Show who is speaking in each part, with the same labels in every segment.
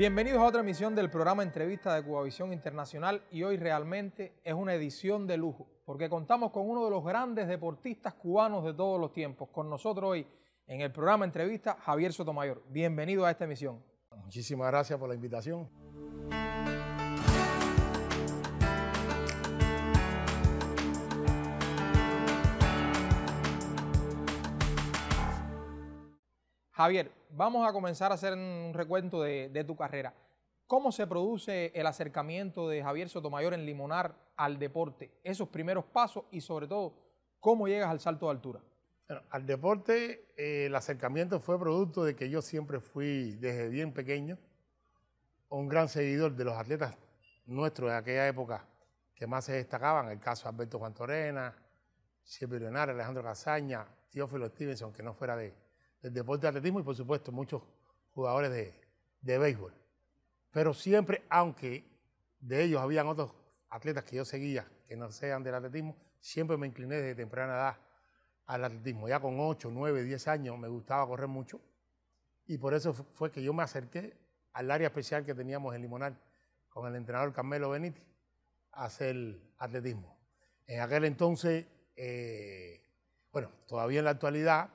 Speaker 1: Bienvenidos a otra emisión del programa Entrevista de Cubavisión Internacional y hoy realmente es una edición de lujo porque contamos con uno de los grandes deportistas cubanos de todos los tiempos. Con nosotros hoy en el programa Entrevista, Javier Sotomayor. Bienvenido a esta emisión.
Speaker 2: Muchísimas gracias por la invitación.
Speaker 1: Javier, vamos a comenzar a hacer un recuento de, tu carrera. ¿Cómo se produce el acercamiento de Javier Sotomayor en Limonar al deporte? Esos primeros pasos y sobre todo, ¿cómo llegas al salto de altura? al deporte eh, el acercamiento fue producto de que yo
Speaker 2: siempre fui desde bien pequeño un gran seguidor de los atletas nuestros de aquella época que más se destacaban, el caso de Alberto Juan Torena, Silvio Leonardo, Alejandro Cazaña, Teófilo Stevenson, que no fuera de, del deporte de atletismo y por supuesto muchos jugadores de, de béisbol. Pero siempre, aunque de ellos habían otros atletas que yo seguía que no sean del atletismo, siempre me incliné desde temprana edad al atletismo. Ya con 8, 9, 10 años me gustaba correr mucho y por eso fue que yo me acerqué al área especial que teníamos en Limonal con el entrenador Carmelo Benítez a hacer atletismo. En aquel entonces, eh, bueno, todavía en la actualidad,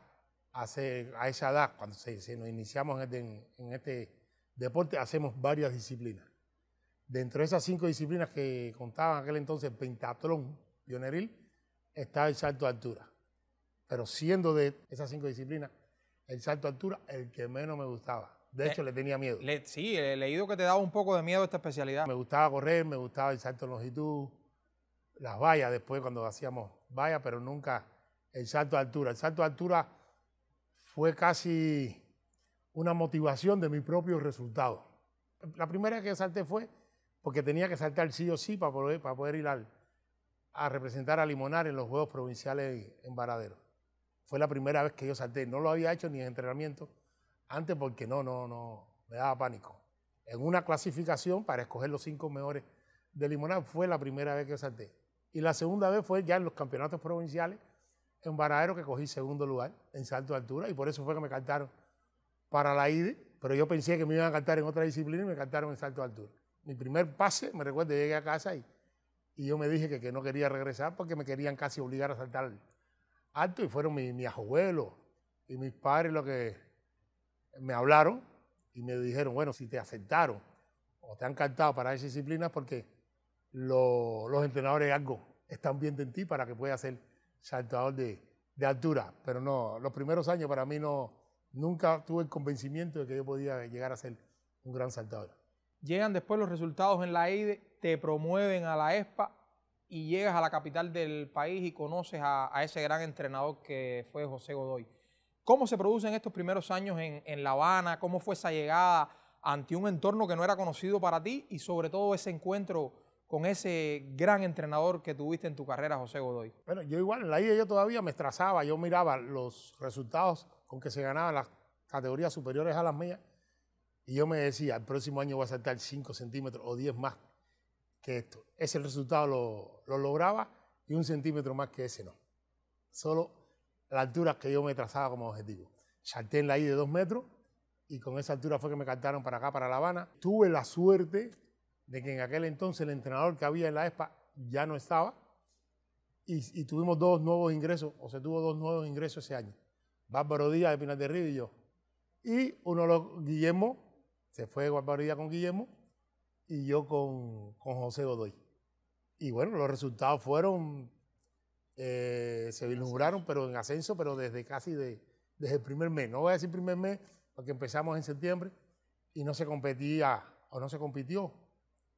Speaker 2: hace, a esa edad, cuando se, nos iniciamos este, en, este deporte, hacemos varias disciplinas. Dentro de esas cinco disciplinas que contaban en aquel entonces pentatlón pioneril, está el salto de altura. Pero siendo de esas cinco disciplinas, el salto de altura el que menos me gustaba. De hecho, le, tenía miedo. sí, he leído que te daba un poco de miedo esta especialidad. Me gustaba correr, me gustaba el salto en longitud, las vallas después cuando hacíamos vallas, pero nunca el salto de altura. El salto de altura fue casi una motivación de mi propio resultado. La primera que salté fue porque tenía que saltar sí o sí para poder, ir a representar a Limonar en los Juegos Provinciales en Varadero. Fue la primera vez que yo salté. No lo había hecho ni en entrenamiento antes porque no, no, no, me daba pánico. En una clasificación para escoger los cinco mejores de Limonar fue la primera vez que salté. Y la segunda vez fue ya en los campeonatos provinciales en Varadero que cogí segundo lugar en salto de altura y por eso fue que me cantaron para la IDE, pero yo pensé que me iban a cantar en otra disciplina y me cantaron en salto de altura. Mi primer pase, me recuerdo, llegué a casa y, yo me dije que, no quería regresar porque me querían casi obligar a saltar alto y fueron mis mi abuelos y mis padres los que me hablaron y me dijeron, bueno, si te aceptaron o te han cantado para esa disciplina porque los entrenadores algo están viendo en ti para que puedas hacer saltador de, altura, pero no, los primeros años para mí no, nunca tuve el convencimiento
Speaker 1: de que yo podía llegar a ser un gran saltador. Llegan después los resultados en la EIDE, te promueven a la ESPA y llegas a la capital del país y conoces a, ese gran entrenador que fue José Godoy. ¿Cómo se producen estos primeros años en, en La Habana? ¿Cómo fue esa llegada ante un entorno que no era conocido para ti y sobre todo ese encuentro con ese gran entrenador que tuviste en tu carrera, José Godoy? Bueno, yo igual en la I yo todavía me trazaba, yo miraba los resultados con que se ganaban las categorías superiores
Speaker 2: a las mías y yo me decía, el próximo año voy a saltar 5 centímetros o 10 más que esto. Ese resultado lo, lo lograba y un centímetro más que ese no. Solo la altura que yo me trazaba como objetivo. Salté en la I de 2 metros y con esa altura fue que me cantaron para acá, para La Habana. Tuve la suerte de que en aquel entonces el entrenador que había en la ESPA ya no estaba y, tuvimos dos nuevos ingresos, o se tuvo dos nuevos ingresos ese año. Bárbaro Díaz de Pinar de Río y yo. Y uno, los Guillermo, se fue Bárbaro Díaz con Guillermo y yo con, José Godoy. Y bueno, los resultados fueron, eh, se vislumbraron, pero en ascenso, pero desde casi desde el primer mes. No voy a decir primer mes, porque empezamos en septiembre y no se competía o no se compitió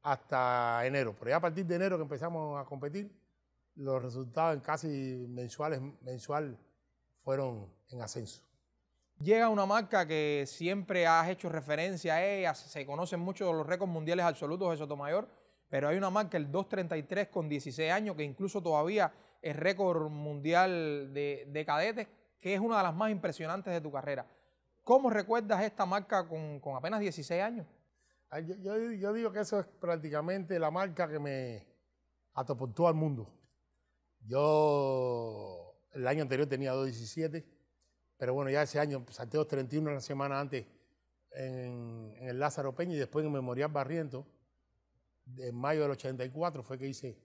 Speaker 2: hasta enero. Pero ya a partir de enero que empezamos a competir, los resultados en casi mensuales
Speaker 1: mensual fueron en ascenso. Llega una marca que siempre has hecho referencia a ella, se conocen mucho los récords mundiales absolutos de Sotomayor, pero hay una marca, el 233 con 16 años, que incluso todavía es récord mundial de, cadetes, que es una de las más impresionantes de tu carrera. ¿Cómo recuerdas esta marca con apenas 16 años? Yo, digo que eso es prácticamente
Speaker 2: la marca que me atopontó al mundo. Yo el año anterior tenía 2.17, pero bueno, ya ese año salté 2.31 una semana antes en, el Lázaro Peña y después en el Memorial Barriento. En mayo del 84 fue que hice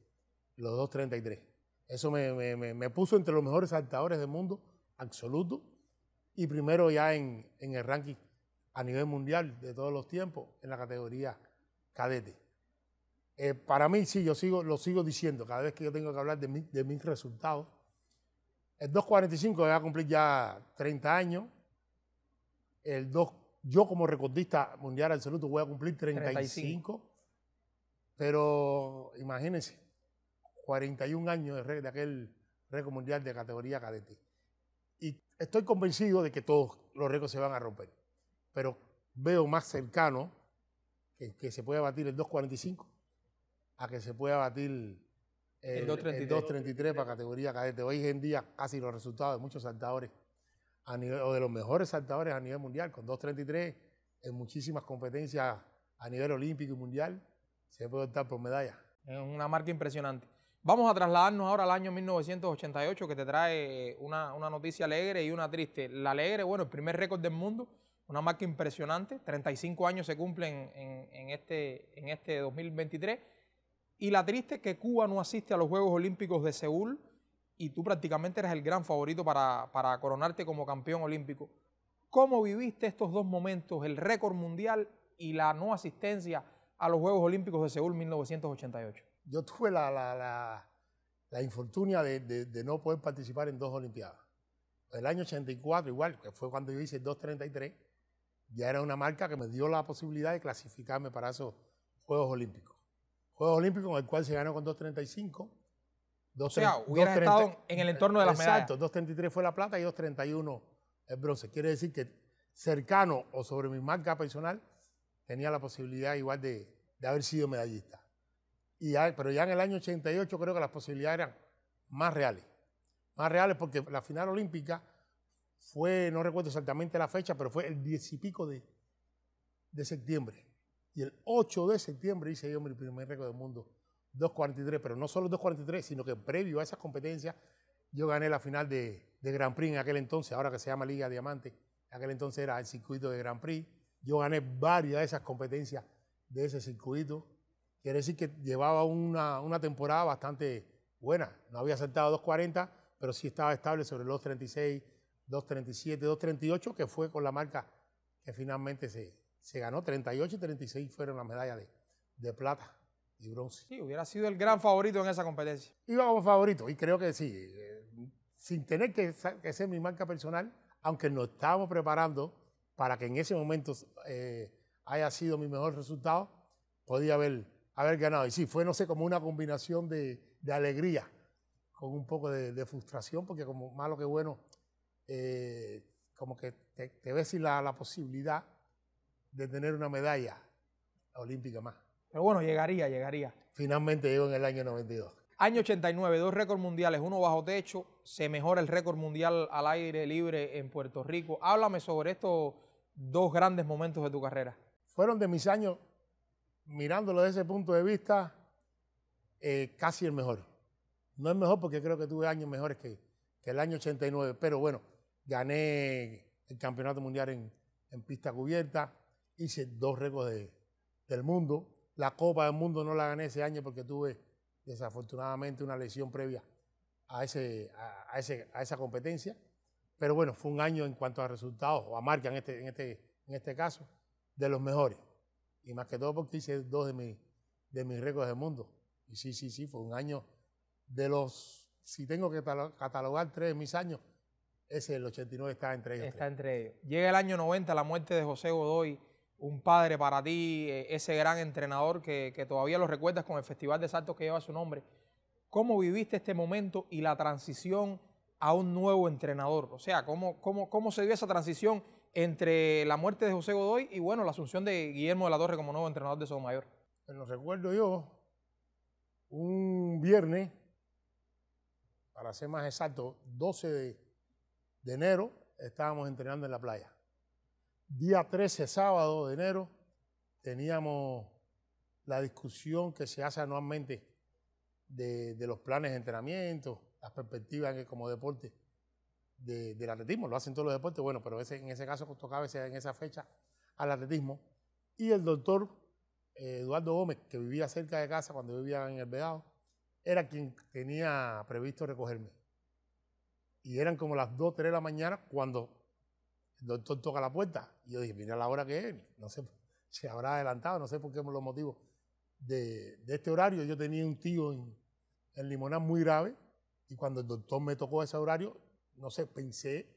Speaker 2: los 2.33. Eso me, puso entre los mejores saltadores del mundo, absoluto, y primero ya en, en el ranking a nivel mundial de todos los tiempos en la categoría cadete. Eh, para mí, sí, yo sigo, lo sigo diciendo, cada vez que yo tengo que hablar de, mis resultados. El 2.45 va a cumplir ya 30 años. El yo como recordista mundial absoluto voy a cumplir 35. Pero imagínense, 41 años de, de aquel récord mundial de categoría cadete. Y estoy convencido de que todos los récords se van a romper pero veo más cercano que, se pueda batir el 245 a que se pueda batir el, 233. para categoría cadete. Hoy en día casi los resultados de muchos saltadores a nivel, o de los mejores saltadores a nivel mundial, con 2.33
Speaker 1: en muchísimas competencias a nivel olímpico y mundial, se puede optar por medalla. Es una marca impresionante. Vamos a trasladarnos ahora al año 1988, que te trae una noticia alegre y una triste. La alegre, bueno, el primer récord del mundo una marca impresionante, 35 años se cumplen en, este, en este 2023, y la triste es que Cuba no asiste a los Juegos Olímpicos de Seúl y tú prácticamente eres el gran favorito para, coronarte como campeón olímpico. ¿Cómo viviste estos dos momentos, el récord mundial y la no asistencia a los Juegos Olímpicos de Seúl 1988? Yo tuve la, la, la, la infortunia de, de no poder participar
Speaker 2: en dos Olimpiadas el año 84 igual, que fue cuando yo hice el 233, ya era una marca que me dio la posibilidad de clasificarme para esos Juegos Olímpicos. Juegos Olímpicos en el cual se ganó con 2.35. o sea, estado en el entorno de las 2.33 fue la plata y 2.31 el bronce. Quiere decir que cercano o sobre mi marca personal tenía la posibilidad igual de, de haber sido medallista. Y pero ya en el año 88 creo que las posibilidades eran más reales. Más reales porque la final olímpica fue, no recuerdo exactamente la fecha, pero fue el 10 y pico de, septiembre. Y el 8 de septiembre hice yo mi primer récord del mundo, 2.43, pero no solo 2.43, sino que previo a esas competencias yo gané la final de, de Grand Prix en aquel entonces, ahora que se llama Liga Diamante, en aquel entonces era el circuito de Grand Prix. Yo gané varias de esas competencias de ese circuito. Quiere decir que llevaba una, temporada bastante buena. No había saltado 2.40, pero sí estaba estable sobre los 36, 237, 238, que fue con la marca que finalmente se, se ganó. 38 y 36 fueron las medallas de, de plata y
Speaker 1: bronce. Sí, hubiera sido el gran favorito en esa competencia. íbamos como favorito, y creo que sí. Eh,
Speaker 2: sin tener que, ser mi marca personal, aunque nos estábamos preparando para que en ese momento eh, haya sido mi mejor resultado, podía haber, haber ganado. Y sí, fue, no sé, como una combinación de, alegría con un poco de, frustración, porque como malo que bueno, eh, como que te, ves la, la posibilidad de tener una medalla olímpica más.
Speaker 1: Pero bueno, llegaría, llegaría. Finalmente llegó en
Speaker 2: el año 92.
Speaker 1: Año 89, dos récords mundiales, uno bajo techo, se mejora el récord mundial al aire libre en Puerto Rico. Háblame sobre estos dos grandes momentos de tu carrera.
Speaker 2: Fueron de mis años, mirándolo desde ese punto de vista, eh, casi el mejor. No es mejor porque creo que tuve años mejores que el año 89, pero bueno, Gané el campeonato mundial en, pista cubierta. Hice dos récords del mundo. La Copa del Mundo no la gané ese año porque tuve desafortunadamente una lesión previa a, ese, a, ese, a esa competencia. Pero bueno, fue un año en cuanto a resultados o a marca en este, en este, en este caso, de los mejores. Y más que todo porque hice dos de, de mis récords del mundo. Y sí, sí, sí, fue un año de los, si tengo que catalogar tres de mis años, ese el 89 está entre ellos. Está entre ellos.
Speaker 1: Llega el año 90, la muerte de José Godoy, un padre para ti, eh, ese gran entrenador que, todavía lo recuerdas con el Festival de Saltos que lleva su nombre. ¿Cómo viviste este momento y la transición a un nuevo entrenador? O sea, ¿cómo, cómo, se dio esa transición entre la muerte de José Godoy y bueno, la asunción de Guillermo de la Torre como nuevo entrenador de Mayor? Lo recuerdo yo un viernes, para ser más exacto,
Speaker 2: 12 de de enero estábamos entrenando en la playa. Día 13, sábado de enero, teníamos la discusión que se hace anualmente de, los planes de entrenamiento, las perspectivas como deporte del atletismo, lo hacen todos los deportes, bueno, pero en ese caso pues, tocaba en esa fecha al atletismo. Y el doctor eh, Eduardo Gómez, que vivía cerca de casa cuando vivía en el Vedado, era quien tenía previsto recogerme. Y eran como las 2, 3 de la mañana cuando el doctor toca la puerta. Y yo dije, mira la hora que es, no sé, se habrá adelantado, no sé por qué por los motivos de, este horario. Yo tenía un tío en, el Limonar muy grave y cuando el doctor me tocó ese horario, no sé, pensé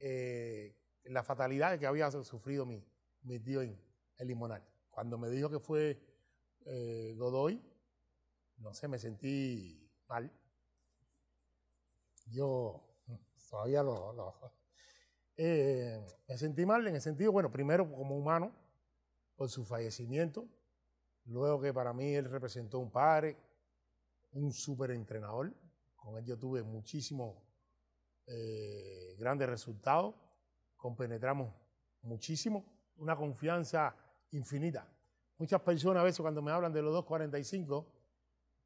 Speaker 2: eh, en la fatalidad que había sufrido mi, mi tío en, el Limonar. Cuando me dijo que fue eh, Godoy, no sé, me sentí mal yo todavía lo... Eh, me sentí mal en el sentido, bueno, primero como humano, por su fallecimiento, luego que para mí él representó un padre, un súper entrenador, con él yo tuve muchísimos eh, grandes resultados, compenetramos muchísimo, una confianza infinita. Muchas personas a veces cuando me hablan de los 2.45,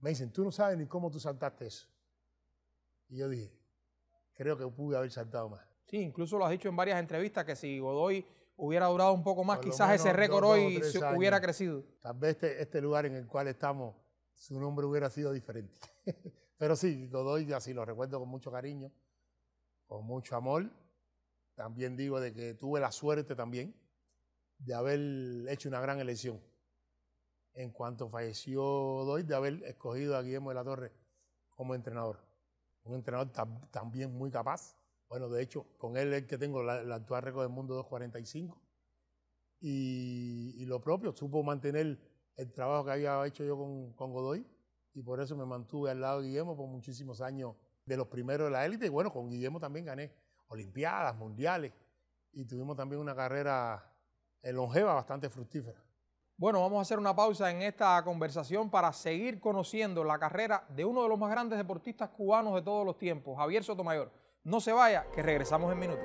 Speaker 2: me dicen, tú no sabes ni cómo tú saltaste eso. Y yo dije, creo que pude haber saltado
Speaker 1: más. Sí, incluso lo has dicho en varias entrevistas que si Godoy hubiera durado un poco más, quizás ese récord hoy hubiera crecido.
Speaker 2: Tal vez este, este, lugar en el cual estamos, su nombre hubiera sido diferente. Pero sí, Godoy así lo recuerdo con mucho cariño, con mucho amor. También digo de que tuve la suerte también de haber hecho una gran elección. En cuanto falleció Godoy, de haber escogido a Guillermo de la Torre como entrenador un entrenador también muy capaz. Bueno, de hecho, con él es que tengo la, actual récord del mundo 245. Y, lo propio, supo mantener el trabajo que había hecho yo con, con Godoy y por eso me mantuve al lado de Guillermo por muchísimos años de los primeros de la élite y bueno, con Guillermo también gané Olimpiadas, Mundiales y tuvimos también una carrera
Speaker 1: eh, longeva bastante fructífera. Bueno, vamos a hacer una pausa en esta conversación para seguir conociendo la carrera de uno de los más grandes deportistas cubanos de todos los tiempos, Javier Sotomayor. No se vaya, que regresamos en minutos.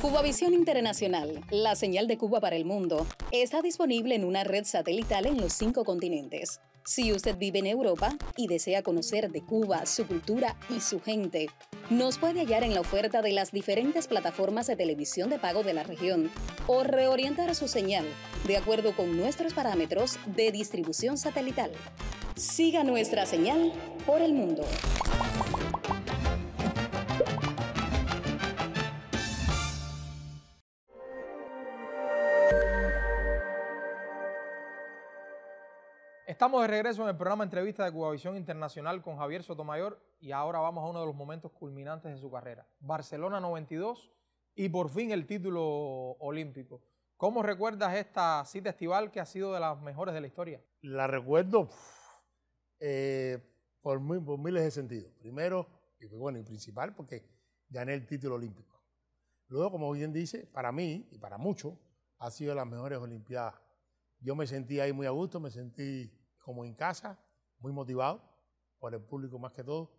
Speaker 1: Cubavisión Internacional, la señal de Cuba para el mundo, está disponible en una red satelital en los cinco continentes si usted vive en Europa y desea conocer de Cuba, su cultura y su gente, nos puede hallar en la oferta de las diferentes plataformas de televisión de pago de la región o reorientar su señal de acuerdo con nuestros parámetros de distribución satelital. Siga nuestra señal por el mundo. Estamos de regreso en el programa Entrevista de Cubavisión Internacional con Javier Sotomayor y ahora vamos a uno de los momentos culminantes de su carrera. Barcelona 92 y por fin el título olímpico. ¿Cómo recuerdas esta cita estival que ha sido de las mejores de la historia?
Speaker 2: La recuerdo eh, por, miles de sentidos. Primero, y bueno, y principal, porque gané el título olímpico. Luego, como bien dice, para mí y para muchos, ha sido de las mejores olimpiadas. Yo me sentí ahí muy a gusto, me sentí como en casa, muy motivado por el público más que todo,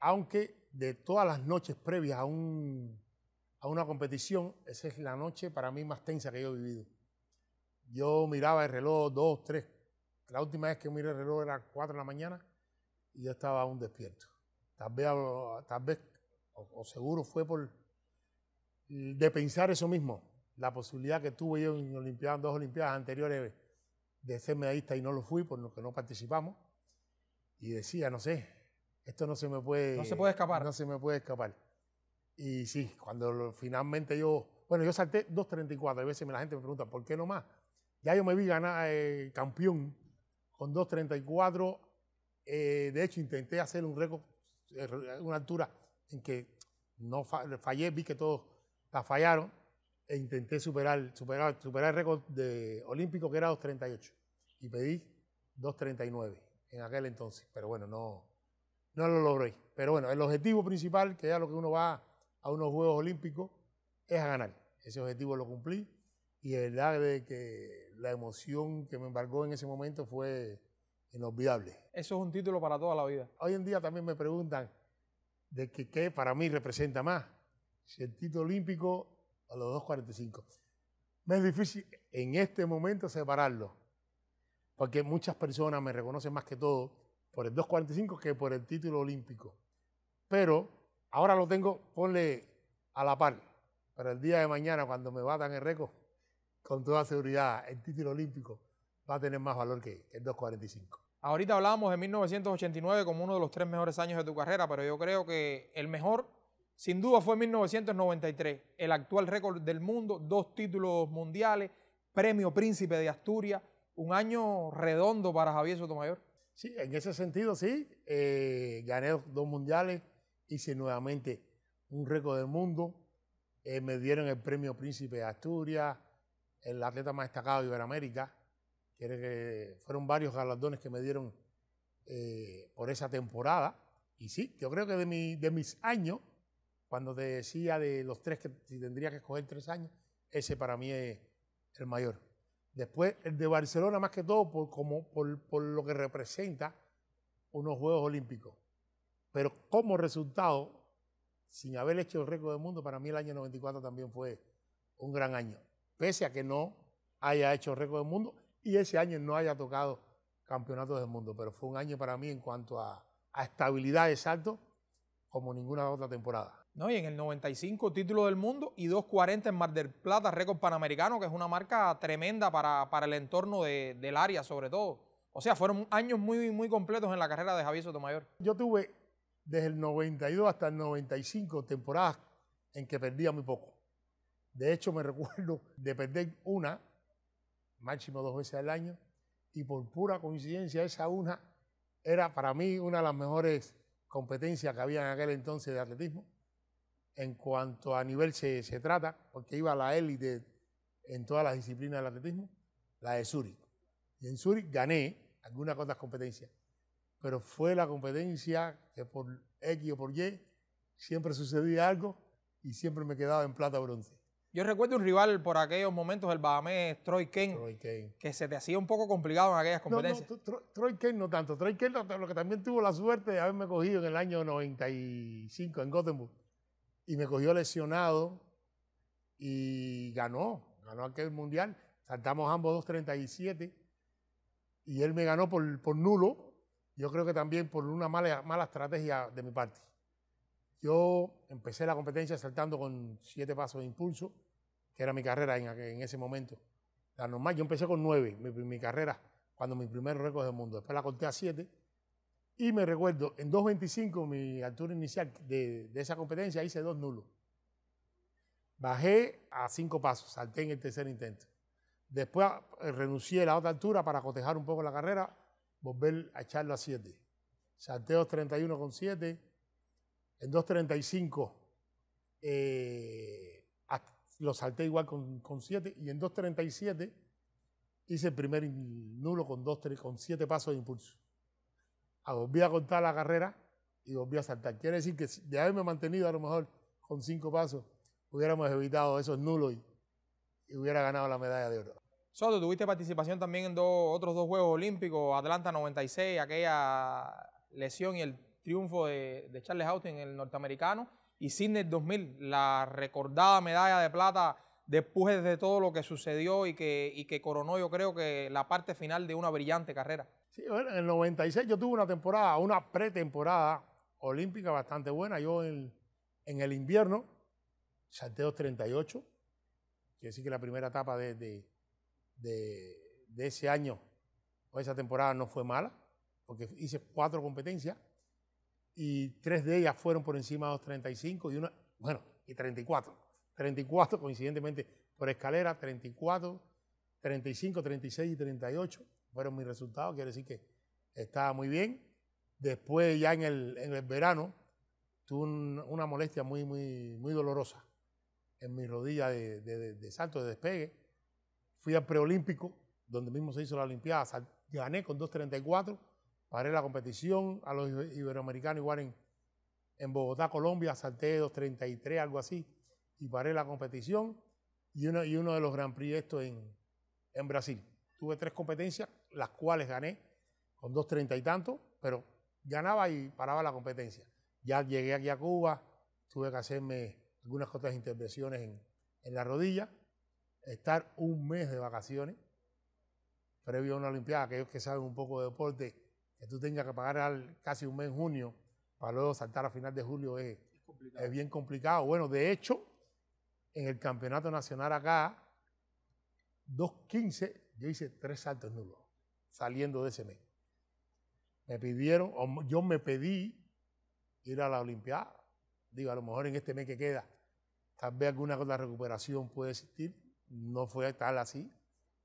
Speaker 2: aunque de todas las noches previas a, una competición, esa es la noche para mí más tensa que yo he vivido. Yo miraba el reloj dos, tres, la última vez que miré el reloj era cuatro de la mañana y yo estaba aún despierto. Tal vez, tal vez o, seguro fue por de pensar eso mismo, la posibilidad que tuve yo en Olimpiadas, dos Olimpiadas anteriores de ser medallista y no lo fui, por lo que no participamos. Y decía, no sé, esto no se me puede... No se puede escapar. No se me puede escapar. Y sí, cuando finalmente yo... Bueno, yo salté 2.34, a veces la gente me pregunta, ¿por qué no más? Ya yo me vi ganar eh, campeón con 2.34. Eh, de hecho, intenté hacer un récord, eh, una altura en que no fallé, vi que todos la fallaron e intenté superar, superar, superar el récord de olímpico que era 2.38 y pedí 2.39 en aquel entonces, pero bueno, no, no lo logré. Pero bueno, el objetivo principal, que es lo que uno va a unos Juegos Olímpicos, es a ganar. Ese objetivo lo cumplí y la verdad de que la emoción que me embargó en ese momento fue inolvidable. Eso es un título para toda la vida. Hoy en día también me preguntan de que, qué para mí representa más, si el título olímpico a los 2.45. Me es difícil en este momento separarlo, porque muchas personas me reconocen más que todo por el 2.45 que por el título olímpico. Pero ahora lo tengo, ponle a la par, Para el día de mañana cuando me batan el récord, con toda seguridad, el título olímpico va a tener
Speaker 1: más valor que el 2.45. Ahorita hablábamos de 1989 como uno de los tres mejores años de tu carrera, pero yo creo que el mejor sin duda fue 1993, el actual récord del mundo, dos títulos mundiales, premio Príncipe de Asturias, un año redondo para Javier Sotomayor. Sí, en ese sentido sí, eh, gané dos
Speaker 2: mundiales, hice nuevamente un récord del mundo, eh, me dieron el premio Príncipe de Asturias, el atleta más destacado de Iberoamérica, fueron varios galardones que me dieron eh, por esa temporada. Y sí, yo creo que de, de mis años, cuando te decía de los tres que tendría que escoger tres años, ese para mí es el mayor. Después, el de Barcelona, más que todo, por, lo que representa unos Juegos Olímpicos. Pero como resultado, sin haber hecho el récord del mundo, para mí el año 94 también fue un gran año. Pese a que no haya hecho el récord del mundo y ese año no haya tocado campeonatos del mundo. Pero fue un año para mí en cuanto a, a estabilidad de salto
Speaker 1: como ninguna otra temporada. ¿no? Y en el 95 título del mundo y 2.40 en Mar del Plata, récord panamericano, que es una marca tremenda para, para el entorno del área sobre todo. O sea, fueron años muy, muy completos en la carrera de Javier Sotomayor. Yo tuve
Speaker 2: desde el 92 hasta el 95 temporadas en que perdía muy poco. De hecho, me recuerdo de perder una, máximo dos veces al año, y por pura coincidencia esa una era para mí una de las mejores competencias que había en aquel entonces de atletismo en cuanto a nivel se, se trata, porque iba la élite en todas las disciplinas del atletismo, la de Zurich. Y en Zurich gané algunas otras competencias, pero fue la competencia que por X o por Y siempre sucedía algo y siempre me quedaba en plata o bronce.
Speaker 1: Yo recuerdo un rival por aquellos momentos, el Bahamés, Troy Ken, que se te hacía un poco complicado en aquellas competencias.
Speaker 2: No, no, Troy, Troy no tanto. Troy Ken lo, lo, que también tuvo la suerte de haberme cogido en el año 95 en Gothenburg y me cogió lesionado y ganó, ganó aquel mundial. Saltamos ambos 2.37 y él me ganó por, por, nulo. Yo creo que también por una mala, mala estrategia de mi parte. Yo empecé la competencia saltando con siete pasos de impulso, que era mi carrera en, en ese momento. La normal, yo empecé con nueve, mi, carrera, cuando mi primer récord del mundo. Después la conté a siete y me recuerdo, en 2.25, mi altura inicial de, esa competencia, hice dos nulos. Bajé a cinco pasos, salté en el tercer intento. Después eh, renuncié a la otra altura para cotejar un poco la carrera, volver a echarlo a 7. Salté con 2'31 7. En 2.35 eh, lo salté igual con 7. y en 2.37 hice el primer nulo con, dos, con siete pasos de impulso a a contar la carrera y volví a saltar. Quiere decir que de haberme mantenido a lo mejor con cinco pasos, hubiéramos evitado esos
Speaker 1: nulos y, hubiera ganado la medalla de oro. Soto, tuviste participación también en dos, otros dos Juegos Olímpicos, Atlanta 96, aquella lesión y el triunfo de, Charles Austin, el norteamericano, y Sydney 2000, la recordada medalla de plata después de todo lo que sucedió y que, y que coronó yo creo que la parte final de una brillante carrera
Speaker 2: en el 96 yo tuve una temporada, una pretemporada olímpica bastante buena. Yo en, el invierno salté 2.38, quiere decir que la primera etapa de, de ese año o esa temporada no fue mala, porque hice cuatro competencias y tres de ellas fueron por encima de 2.35 y una, bueno, y 34. 34 coincidentemente por escalera, 34, 35, 36 y 38 fueron mis resultados, quiere decir que estaba muy bien. Después ya en el, en el verano tuve una molestia muy, muy, muy dolorosa en mi rodilla de, de, salto, de despegue. Fui al preolímpico, donde mismo se hizo la Olimpiada, gané con 2.34, paré la competición a los iberoamericanos igual en, en Bogotá, Colombia, salté 2.33, algo así, y paré la competición y uno, y uno de los Grand Prix esto en, en Brasil. Tuve tres competencias las cuales gané con dos treinta y tantos, pero ganaba y paraba la competencia. Ya llegué aquí a Cuba, tuve que hacerme algunas otras intervenciones en, la rodilla, estar un mes de vacaciones, previo a una Olimpiada, aquellos que saben un poco de deporte, que tú tengas que pagar casi un mes en junio para luego saltar a final de julio es, bien complicado. Bueno, de hecho, en el campeonato nacional acá, 2.15, yo hice tres saltos nulos saliendo de ese mes. Me pidieron, yo me pedí ir a la Olimpiada. Digo, a lo mejor en este mes que queda, tal vez alguna otra recuperación puede existir. No fue tal así.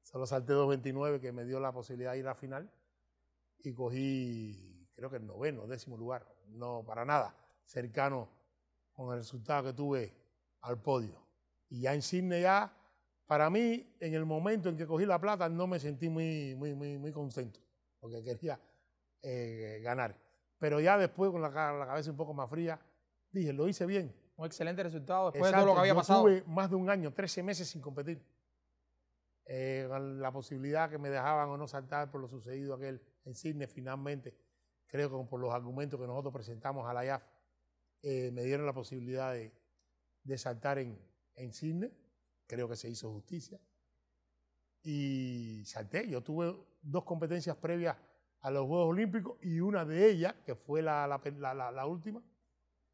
Speaker 2: Solo salté 2.29 que me dio la posibilidad de ir a la final y cogí, creo que el noveno, décimo lugar. No para nada cercano con el resultado que tuve al podio. Y ya en Sydney ya para mí, en el momento en que cogí la plata, no me sentí muy, muy, muy, muy contento, porque quería eh, ganar. Pero ya después, con la, cabeza un poco más fría, dije, lo hice bien. Un excelente resultado después de todo lo que había pasado. Tuve más de un año, 13 meses sin competir. Eh, la posibilidad que me dejaban o no saltar por lo sucedido aquel en Sydney, finalmente, creo que por los argumentos que nosotros presentamos a la IAF, eh, me dieron la posibilidad de, saltar en, en creo que se hizo justicia. Y salté, yo tuve dos competencias previas a los Juegos Olímpicos y una de ellas, que fue la, última,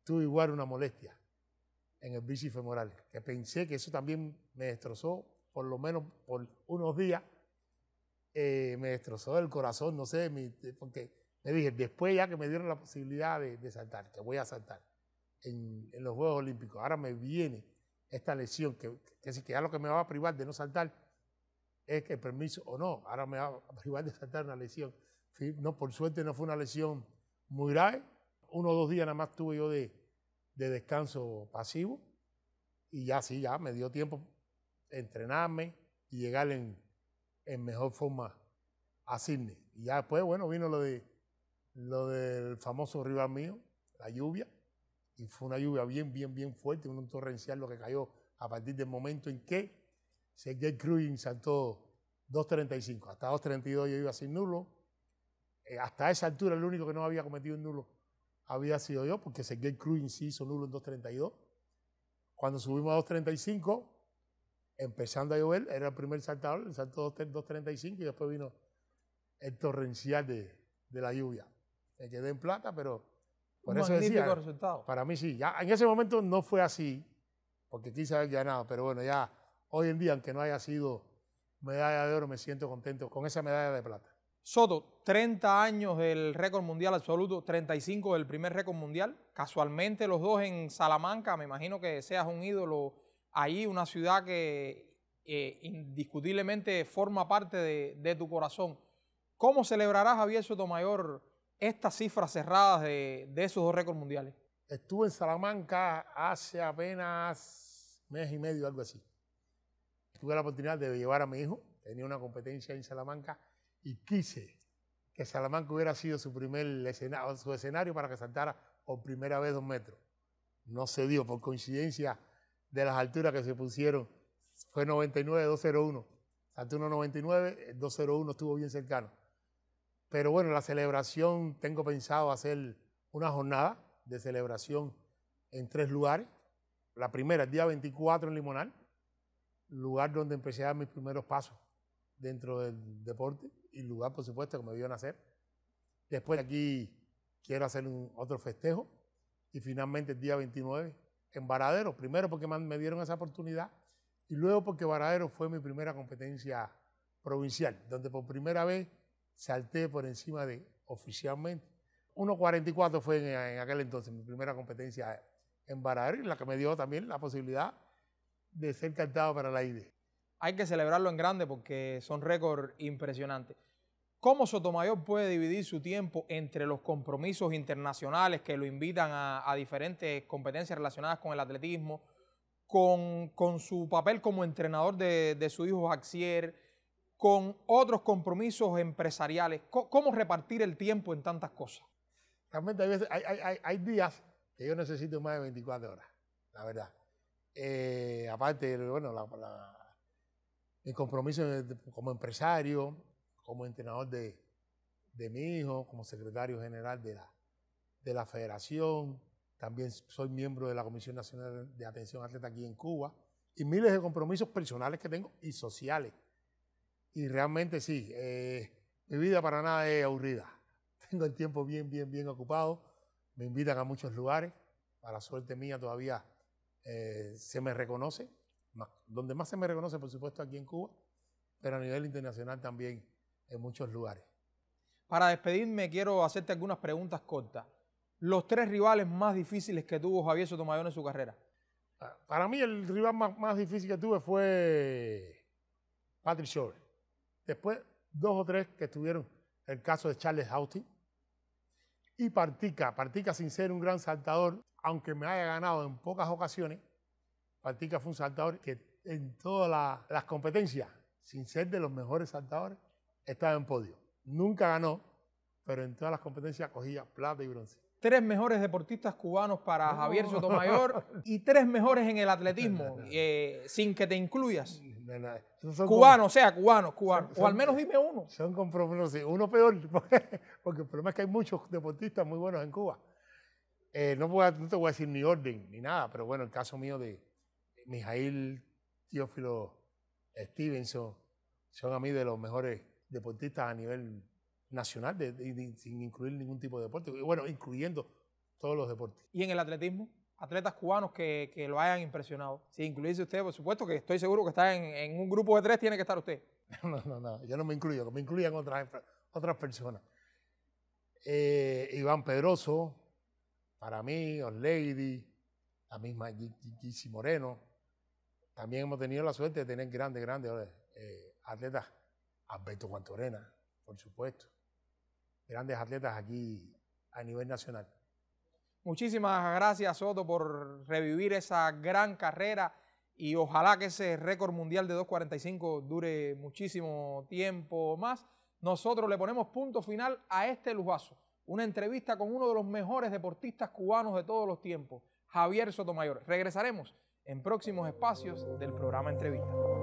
Speaker 2: tuve igual una molestia en el bici femoral, que pensé que eso también me destrozó, por lo menos por unos días, eh, me destrozó el corazón, no sé, mi, porque me dije, después ya que me dieron la posibilidad de, saltar, que voy a saltar en, en los Juegos Olímpicos, ahora me viene esta lesión, que, que, que ya lo que me va a privar de no saltar es que el permiso o no, ahora me va a privar de saltar una lesión. No, por suerte no fue una lesión muy grave, uno o dos días nada más tuve yo de, de descanso pasivo y ya sí, ya me dio tiempo entrenarme y llegar en, mejor forma a Sydney. Y ya después, bueno, vino lo, de, lo del famoso rival mío, la lluvia, y fue una lluvia bien, bien, bien fuerte, un torrencial lo que cayó a partir del momento en que Sergei Cruz saltó 2.35. Hasta 2.32 yo iba sin nulo. Eh, hasta esa altura el único que no había cometido un nulo había sido yo, porque Sergei Cruz sí hizo nulo en 2.32. Cuando subimos a 2.35, empezando a llover, era el primer saltador, saltó 2.35 y después vino el torrencial de, de la lluvia. Me quedé en plata, pero por un eso decía, resultado. Para mí sí. Ya, en ese momento no fue así, porque quise ya ganado, pero bueno, ya
Speaker 1: hoy en día, aunque no haya sido medalla de oro, me siento contento con esa medalla de plata. Soto, 30 años del récord mundial absoluto, 35 del primer récord mundial. Casualmente los dos en Salamanca, me imagino que seas un ídolo ahí, una ciudad que eh, indiscutiblemente forma parte de, de, tu corazón. ¿Cómo celebrarás, Javier Sotomayor, estas cifras cerradas de, esos dos récords mundiales? Estuve en Salamanca hace apenas mes y medio, algo así.
Speaker 2: Tuve la oportunidad de llevar a mi hijo, tenía una competencia en Salamanca y quise que Salamanca hubiera sido su primer escenario, para que saltara por primera vez dos metros. No se dio, por coincidencia de las alturas que se pusieron, fue 99-201. Saltó 1.99, 201 estuvo bien cercano. Pero bueno, la celebración, tengo pensado hacer una jornada de celebración en tres lugares. La primera, el día 24 en Limonal, lugar donde empecé a dar mis primeros pasos dentro del deporte y lugar, por supuesto, que me vio nacer. Después aquí quiero hacer otro festejo y finalmente el día 29 en Varadero, primero porque me dieron esa oportunidad y luego porque Baradero fue mi primera competencia provincial, donde por primera vez salté por encima de oficialmente. 1.44 fue en, aquel entonces mi
Speaker 1: primera competencia en Bararil, la que me dio también la posibilidad de ser cantado para la IDE. Hay que celebrarlo en grande porque son récords impresionantes. ¿Cómo Sotomayor puede dividir su tiempo entre los compromisos internacionales que lo invitan a, diferentes competencias relacionadas con el atletismo, con, con, su papel como entrenador de, de su hijo Jaxier, con otros compromisos empresariales? ¿Cómo repartir el tiempo en tantas cosas? Realmente hay, días que yo necesito más de 24 horas,
Speaker 2: la verdad. Eh, aparte, bueno, mi compromiso como empresario, como entrenador de, mi hijo, como secretario general de la, de la federación, también soy miembro de la Comisión Nacional de Atención Atleta aquí en Cuba, y miles de compromisos personales que tengo y sociales. Y realmente sí, eh, mi vida para nada es aburrida. Tengo el tiempo bien, bien, bien ocupado. Me invitan a muchos lugares. Para suerte mía todavía eh, se me reconoce. donde
Speaker 1: más se me reconoce, por supuesto, aquí en Cuba, pero a nivel internacional también en muchos lugares. Para despedirme, quiero hacerte algunas preguntas cortas. Los tres rivales más difíciles que tuvo Javier Sotomayor en su carrera. Ah, para mí el rival más, más difícil que tuve
Speaker 2: fue Patrick Shore Después, dos o tres que estuvieron, el caso de Charles Houghton. Y Partica, Partica sin ser un gran saltador, aunque me haya ganado en pocas ocasiones, Partica fue un saltador que en todas las competencias, sin ser de los mejores saltadores, estaba en podio.
Speaker 1: Nunca ganó, pero en todas las competencias cogía plata y bronce tres mejores deportistas cubanos para Javier Sotomayor y tres mejores en el atletismo, eh, sin que te incluyas. cubanos o sea, cubano, cubano. o al menos dime
Speaker 2: uno. Son compromisos, Uno peor, porque, el problema es que hay muchos deportistas muy buenos en Cuba. Eh, no, no, te voy a decir ni orden ni nada, pero bueno, el caso mío de Mijail Teófilo Stevenson son a mí de los mejores deportistas a nivel nacional, de, sin incluir ningún tipo de deporte, bueno, incluyendo todos los deportes.
Speaker 1: ¿Y en el atletismo? Atletas cubanos que, lo hayan impresionado. Si incluirse usted, por supuesto que estoy seguro que está en, un grupo de tres, tiene que estar usted.
Speaker 2: No, no, no, yo no me incluyo, me incluyan otras, otras personas. Eh, Iván Pedroso, para mí, Orlady, la misma Gigi Moreno. También hemos tenido la suerte de tener grandes, grandes eh, atletas. Alberto Guantorena, por supuesto
Speaker 1: grandes atletas aquí a nivel nacional. Muchísimas gracias, Soto, por revivir esa gran carrera y ojalá que ese récord mundial de 2.45 dure muchísimo tiempo más. Nosotros le ponemos punto final a este lujazo, una entrevista con uno de los mejores deportistas cubanos de todos los tiempos, Javier Sotomayor. Regresaremos en próximos espacios del programa Entrevista.